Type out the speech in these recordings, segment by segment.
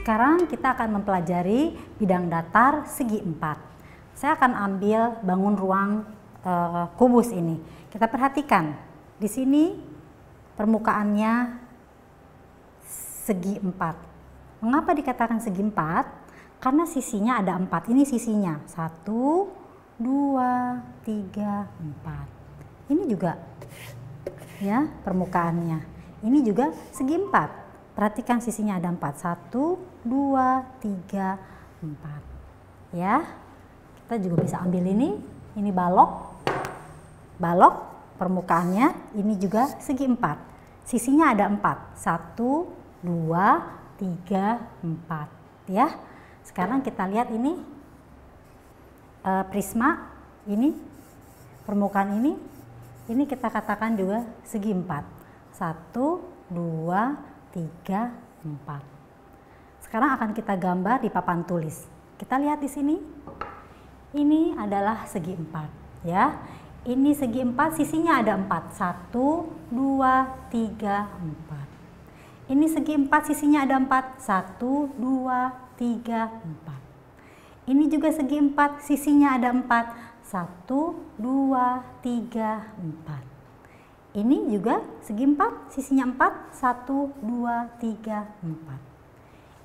Sekarang kita akan mempelajari bidang datar segi 4. Saya akan ambil bangun ruang e, kubus ini. Kita perhatikan, di sini permukaannya segi 4. Mengapa dikatakan segi 4? Karena sisinya ada 4. Ini sisinya. 1, 2, 3, 4. Ini juga ya permukaannya. Ini juga segi 4. Perhatikan sisinya ada empat satu dua tiga empat Ya. Kita juga bisa ambil ini. Ini balok. Balok permukaannya. Ini juga segi empat. Sisinya ada empat satu dua tiga empat Ya. Sekarang kita lihat ini e, prisma. Ini permukaan ini. Ini kita katakan juga segi empat satu dua 3, 4. Sekarang akan kita gambar di papan tulis. Kita lihat di sini. Ini adalah segi 4 ya. Ini segi 4, sisinya ada 4. 1, 2, 3, 4. Ini segi empat sisinya ada empat. Satu dua tiga empat. Ini juga segi empat sisinya ada empat. Satu dua tiga empat. Ini juga segi 4, sisinya empat, satu, dua, tiga, empat.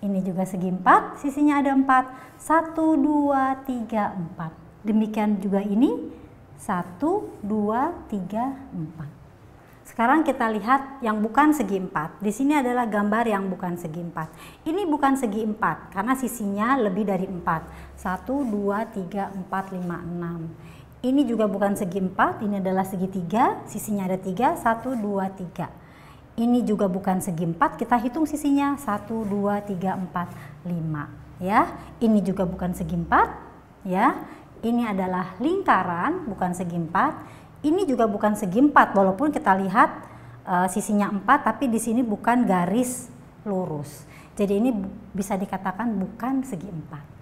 Ini juga segi 4, sisinya ada empat, satu, dua, tiga, empat. Demikian juga ini, satu, dua, tiga, empat. Sekarang kita lihat yang bukan segi 4. Di sini adalah gambar yang bukan segi 4. Ini bukan segi 4 karena sisinya lebih dari empat, satu, dua, tiga, empat, lima, enam. Ini juga bukan segi empat, ini adalah segi tiga, sisinya ada tiga, satu, dua, tiga. Ini juga bukan segi empat, kita hitung sisinya satu, dua, tiga, empat, lima. Ya, ini juga bukan segi empat, ya. Ini adalah lingkaran, bukan segi empat. Ini juga bukan segi empat, walaupun kita lihat uh, sisinya empat, tapi di sini bukan garis lurus. Jadi ini bisa dikatakan bukan segi empat.